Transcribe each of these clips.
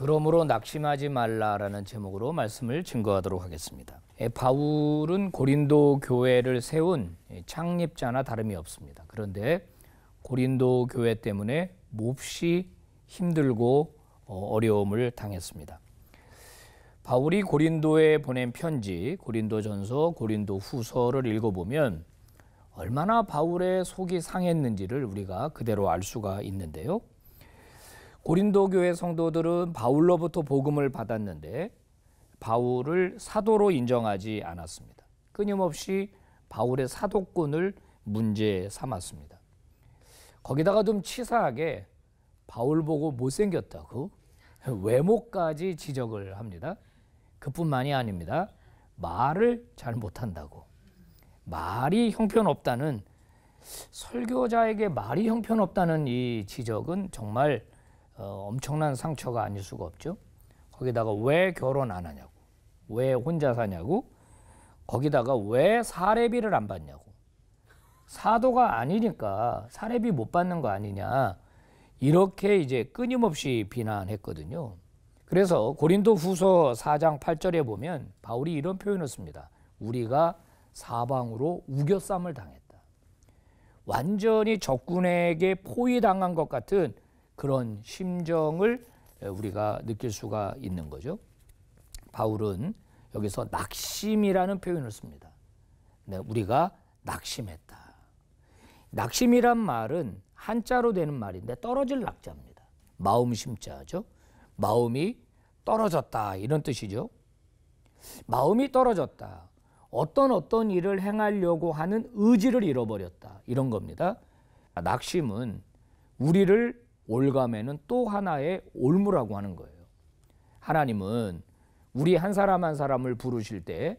그러므로 낙심하지 말라라는 제목으로 말씀을 증거하도록 하겠습니다. 예, 바울은 고린도 교회를 세운 예, 창립자나 다름이 없습니다. 그런데 고린도 교회 때문에 몹시 힘들고 어, 어려움을 당했습니다. 바울이 고린도에 보낸 편지, 고린도전서, 고린도후서를 읽어보면 얼마나 바울의 속이 상했는지를 우리가 그대로 알 수가 있는데요. 고린도 교회 성도들은 바울로부터 복음을 받았는데 바울을 사도로 인정하지 않았습니다. 끊임없이 바울의 사도권을 문제 삼았습니다. 거기다가 좀 치사하게 바울 보고 못생겼다고 외모까지 지적을 합니다. 그뿐만이 아닙니다. 말을 잘 못한다고. 말이 형편없다는 설교자에게 말이 형편없다는 이 지적은 정말 어, 엄청난 상처가 아닐 수가 없죠. 거기다가 왜 결혼 안 하냐고, 왜 혼자 사냐고, 거기다가 왜 사례비를 안 받냐고. 사도가 아니니까 사례비 못 받는 거 아니냐. 이렇게 이제 끊임없이 비난했거든요. 그래서 고린도 후서 4장 8절에 보면 바울이 이런 표현을 씁니다. 우리가 사방으로 우겨쌈을 당했다. 완전히 적군에게 포위당한 것 같은 그런 심정을 우리가 느낄 수가 있는 거죠. 바울은 여기서 낙심이라는 표현을 씁니다. 네, 우리가 낙심했다. 낙심이란 말은 한자로 되는 말인데 떨어질 낙자입니다. 마음 심자죠. 마음이 떨어졌다 이런 뜻이죠. 마음이 떨어졌다. 어떤 어떤 일을 행하려고 하는 의지를 잃어버렸다. 이런 겁니다. 아, 낙심은 우리를 올감에는 또 하나의 올무라고 하는 거예요. 하나님은 우리 한 사람 한 사람을 부르실 때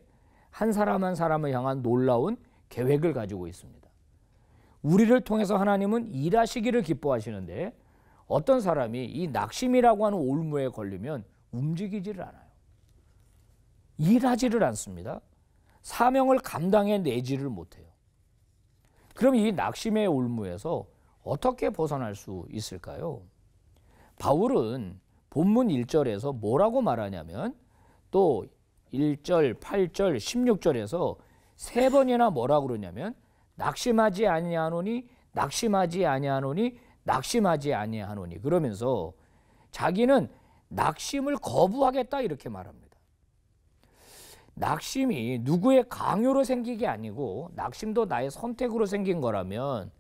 한 사람 한 사람을 향한 놀라운 계획을 가지고 있습니다. 우리를 통해서 하나님은 일하시기를 기뻐하시는데 어떤 사람이 이 낙심이라고 하는 올무에 걸리면 움직이지를 않아요. 일하지를 않습니다. 사명을 감당해 내지를 못해요. 그럼 이 낙심의 올무에서 어떻게 벗어날 수 있을까요? 바울은 본문 1절에서 뭐라고 말하냐면 또 1절, 8절, 16절에서 세 번이나 뭐라 그러냐면 낙심하지 아니하노니 낙심하지 아니하노니 낙심하지 아니하노니 그러면서 자기는 낙심을 거부하겠다 이렇게 말합니다. 낙심이 누구의 강요로 생긴 게 아니고 낙심도 나의 선택으로 생긴 거라면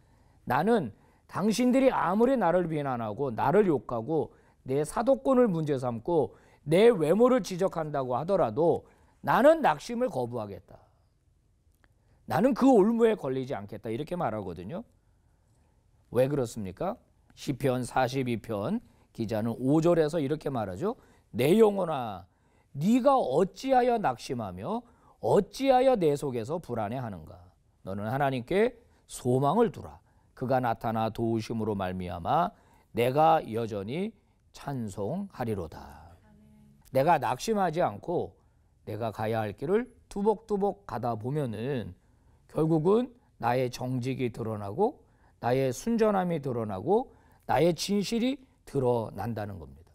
나는 당신들이 아무리 나를 비난하고 나를 욕하고 내 사도권을 문제 삼고 내 외모를 지적한다고 하더라도 나는 낙심을 거부하겠다. 나는 그 올무에 걸리지 않겠다. 이렇게 말하거든요. 왜 그렇습니까? 시편 42편 기자는 5절에서 이렇게 말하죠. 내 영혼아 네가 어찌하여 낙심하며 어찌하여 내 속에서 불안해하는가? 너는 하나님께 소망을 두라. 그가 나타나 도우심으로 말미암아 내가 여전히 찬송하리로다. 내가 낙심하지 않고 내가 가야 할 길을 두복두복 가다 보면은 결국은 나의 정직이 드러나고 나의 순전함이 드러나고 나의 진실이 드러난다는 겁니다.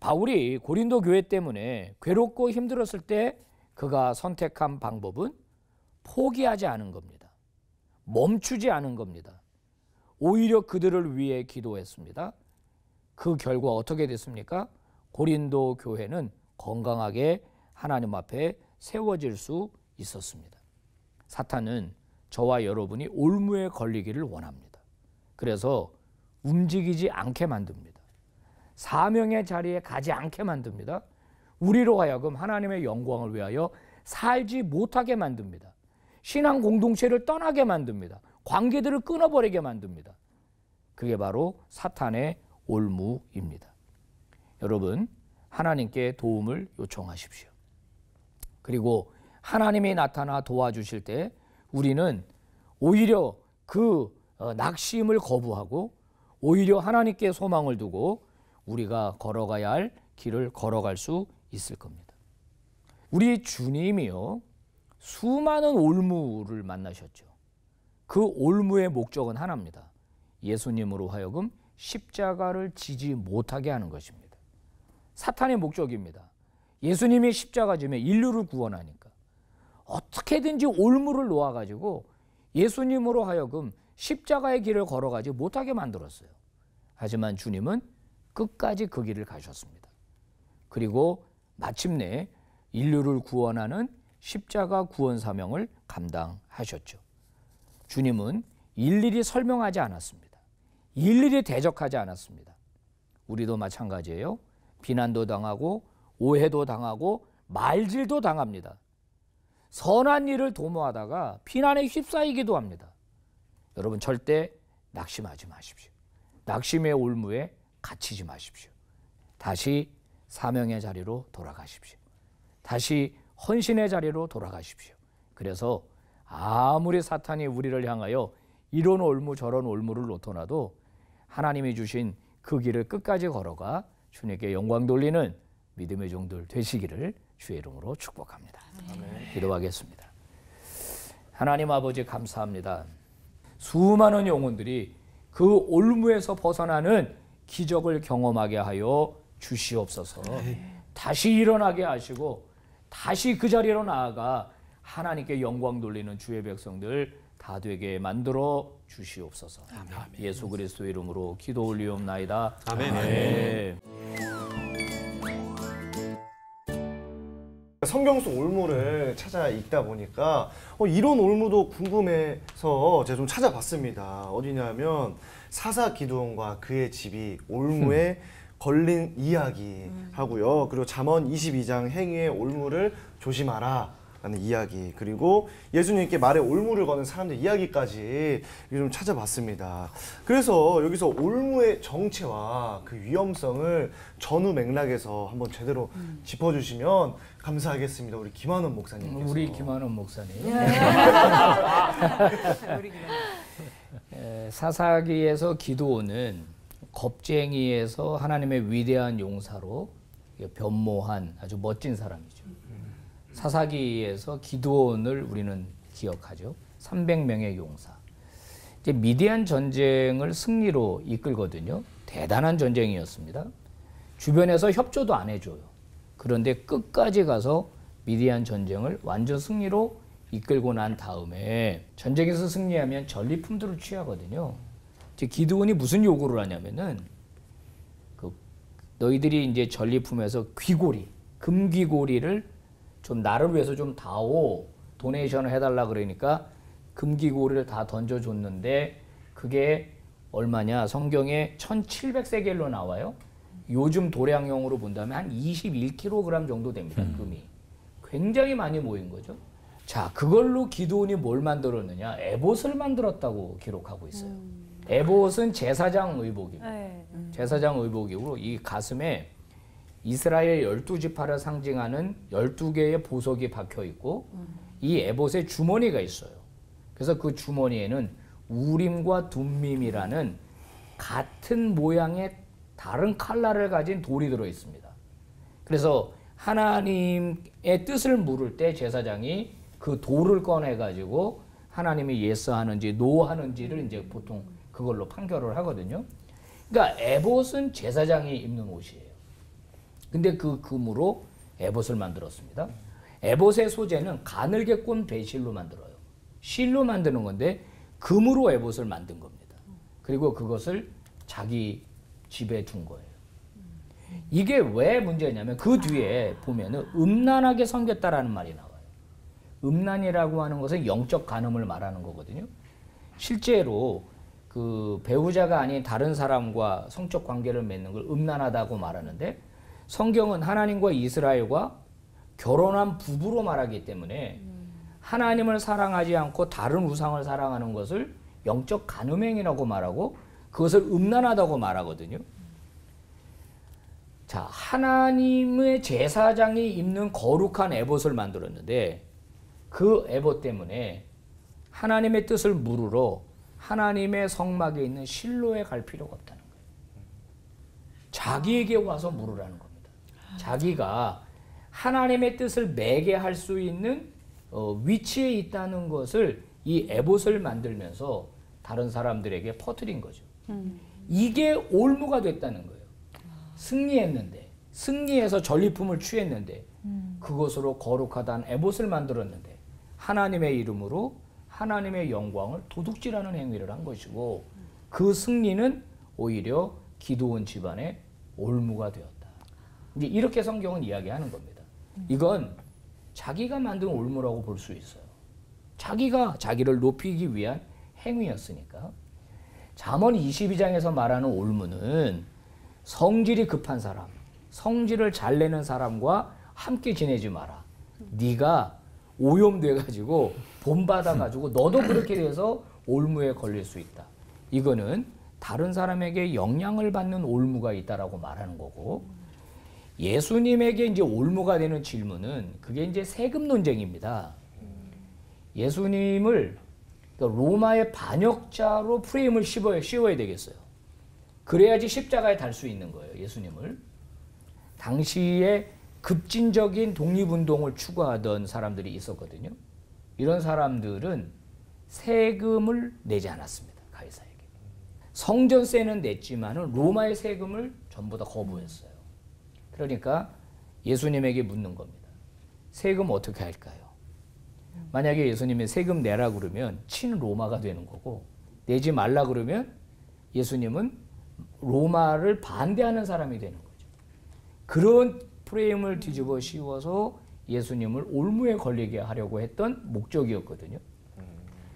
바울이 고린도 교회 때문에 괴롭고 힘들었을 때 그가 선택한 방법은 포기하지 않은 겁니다. 멈추지 않은 겁니다. 오히려 그들을 위해 기도했습니다. 그 결과 어떻게 됐습니까? 고린도 교회는 건강하게 하나님 앞에 세워질 수 있었습니다. 사탄은 저와 여러분이 올무에 걸리기를 원합니다. 그래서 움직이지 않게 만듭니다. 사명의 자리에 가지 않게 만듭니다. 우리로 하여금 하나님의 영광을 위하여 살지 못하게 만듭니다. 신앙 공동체를 떠나게 만듭니다. 관계들을 끊어버리게 만듭니다. 그게 바로 사탄의 올무입니다. 여러분, 하나님께 도움을 요청하십시오. 그리고 하나님이 나타나 도와주실 때 우리는 오히려 그 어, 낙심을 거부하고 오히려 하나님께 소망을 두고 우리가 걸어가야 할 길을 걸어갈 수 있을 겁니다. 우리 주님이요. 수많은 올무를 만나셨죠. 그 올무의 목적은 하나입니다. 예수님으로 하여금 십자가를 지지 못하게 하는 것입니다. 사탄의 목적입니다. 예수님이 십자가 지면 인류를 구원하니까 어떻게든지 올무를 놓아가지고 예수님으로 하여금 십자가의 길을 걸어가지 못하게 만들었어요. 하지만 주님은 끝까지 그 길을 가셨습니다. 그리고 마침내 인류를 구원하는 십자가 구원 사명을 감당하셨죠. 주님은 일일이 설명하지 않았습니다. 일일이 대적하지 않았습니다. 우리도 마찬가지예요. 비난도 당하고 오해도 당하고 말질도 당합니다. 선한 일을 도모하다가 비난에 휩싸이기도 합니다. 여러분 절대 낙심하지 마십시오. 낙심의 올무에 갇히지 마십시오. 다시 사명의 자리로 돌아가십시오. 다시 헌신의 자리로 돌아가십시오. 그래서 아무리 사탄이 우리를 향하여 이런 올무 저런 올무를 놓더라도 하나님이 주신 그 길을 끝까지 걸어가 주님께 영광 돌리는 믿음의 종들 되시기를 주의 이름으로 축복합니다. 아멘. 기도하겠습니다. 하나님 아버지 감사합니다. 수많은 영혼들이 그 올무에서 벗어나는 기적을 경험하게 하여 주시옵소서. 네. 다시 일어나게 하시고 다시 그 자리로 나아가 하나님께 영광 돌리는 주의 백성들 다 되게 만들어 주시옵소서. 아멘. 예수 그리스도 이름으로 기도 올리옵나이다. 아멘. 아멘. 네. 성경 속 올무를 찾아 읽다 보니까 어, 이런 올무도 궁금해서 제가 좀 찾아봤습니다. 어디냐면 사사기도원과 그의 집이 올무에 걸린 이야기 하고요. 그리고 잠언 22장 행위의 올무를 조심하라. 라는 이야기 그리고 예수님께 말에 올무를 거는 사람들 이야기까지 좀 찾아봤습니다. 그래서 여기서 올무의 정체와 그 위험성을 전후 맥락에서 한번 제대로 음. 짚어주시면 감사하겠습니다. 우리 김한원 목사님께서 우리 김한원 목사님 네. 사사기에서 기도는 겁쟁이에서 하나님의 위대한 용사로 변모한 아주 멋진 사람이죠. 사사기에서 기도원을 우리는 기억하죠. 300명의 용사. 이제 미디안 전쟁을 승리로 이끌거든요. 대단한 전쟁이었습니다. 주변에서 협조도 안 해줘요. 그런데 끝까지 가서 미디안 전쟁을 완전 승리로 이끌고 난 다음에 전쟁에서 승리하면 전리품들을 취하거든요. 이제 기드온이 무슨 요구를 하냐면은 그 너희들이 이제 전리품에서 귀고리, 금귀고리를 좀 나를 위해서 좀 다오 도네이션을 해달라 그러니까 금귀고리를 다 던져줬는데 그게 얼마냐 성경에 1700세겔로 나와요. 요즘 도량형으로 본다면 한 21kg 정도 됩니다. 음. 금이. 굉장히 많이 모인 거죠. 자, 그걸로 기도원이 뭘 만들었느냐? 에봇을 만들었다고 기록하고 있어요. 음. 에봇은 제사장 의복입니다. 네. 제사장 의복이고 이 가슴에 이스라엘 열두 지파를 상징하는 열두 개의 보석이 박혀 있고 이 에봇에 주머니가 있어요. 그래서 그 주머니에는 우림과 둠밈이라는 같은 모양의 다른 칼라를 가진 돌이 들어 있습니다. 그래서 하나님의 뜻을 물을 때 제사장이 그 돌을 꺼내 가지고 하나님이 예스 하는지 노 하는지를 이제 보통 그걸로 판결을 하거든요. 그러니까 에봇은 제사장이 입는 옷이에요. 근데 그 금으로 에봇을 만들었습니다. 에봇의 소재는 가늘게 꼰 배실로 만들어요. 실로 만드는 건데 금으로 에봇을 만든 겁니다. 그리고 그것을 자기 집에 둔 거예요. 이게 왜 문제냐면 그 뒤에 보면은 음란하게 섬겼다라는 말이 나와요. 음란이라고 하는 것은 영적 간음을 말하는 거거든요. 실제로 그 배우자가 아닌 다른 사람과 성적 관계를 맺는 걸 음란하다고 말하는데 성경은 하나님과 이스라엘과 결혼한 부부로 말하기 때문에 하나님을 사랑하지 않고 다른 우상을 사랑하는 것을 영적 간음행이라고 말하고 그것을 음란하다고 말하거든요. 자, 하나님의 제사장이 입는 거룩한 에봇을 만들었는데 그 에봇 때문에 하나님의 뜻을 무르러 하나님의 성막에 있는 실로에 갈 필요가 없다는 거예요. 자기에게 와서 물으라는 겁니다. 자기가 하나님의 뜻을 매게 할수 있는 어, 위치에 있다는 것을 이 에봇을 만들면서 다른 사람들에게 퍼뜨린 거죠. 음. 이게 올무가 됐다는 거예요. 승리했는데 승리해서 전리품을 취했는데 음. 그것으로 거룩하다는 에봇을 만들었는데 하나님의 이름으로 하나님의 영광을 도둑질하는 행위를 한 것이고 그 승리는 오히려 기도원 집안의 올무가 되었다. 이제 이렇게 성경은 이야기하는 겁니다. 이건 자기가 만든 올무라고 볼 수 있어요. 자기가 자기를 높이기 위한 행위였으니까. 잠언 22장에서 말하는 올무는 성질이 급한 사람, 성질을 잘 내는 사람과 함께 지내지 마라. 네가 오염돼가지고 본받아가지고 너도 그렇게 돼서 올무에 걸릴 수 있다. 이거는 다른 사람에게 영향을 받는 올무가 있다라고 말하는 거고 예수님에게 이제 올무가 되는 질문은 그게 이제 세금 논쟁입니다. 예수님을 그러니까 로마의 반역자로 프레임을 씌워야, 씌워야 되겠어요. 그래야지 십자가에 달 수 있는 거예요. 예수님을 당시에 급진적인 독립운동을 추구하던 사람들이 있었거든요. 이런 사람들은 세금을 내지 않았습니다. 가이사에게. 성전세는 냈지만 로마의 세금을 전부 다 거부했어요. 그러니까 예수님에게 묻는 겁니다. 세금 어떻게 할까요? 만약에 예수님이 세금 내라 그러면 친로마가 되는 거고 내지 말라 그러면 예수님은 로마를 반대하는 사람이 되는 거죠. 그런 프레임을 뒤집어 씌워서 예수님을 올무에 걸리게 하려고 했던 목적이었거든요.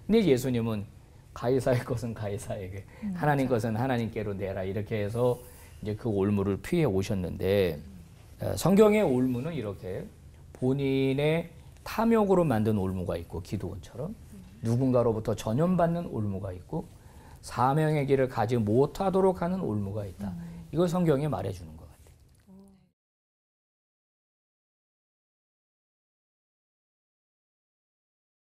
근데 예수님은 가이사의 것은 가이사에게, 음, 하나님 맞아. 그렇죠. 것은 하나님께로 내라 이렇게 해서 이제 그 올무를 피해 오셨는데 어, 성경의 올무는 이렇게 본인의 탐욕으로 만든 올무가 있고 기도원처럼 누군가로부터 전염받는 올무가 있고 사명의 길을 가지 못하도록 하는 올무가 있다. 음. 이걸 성경이 말해주는 거예요.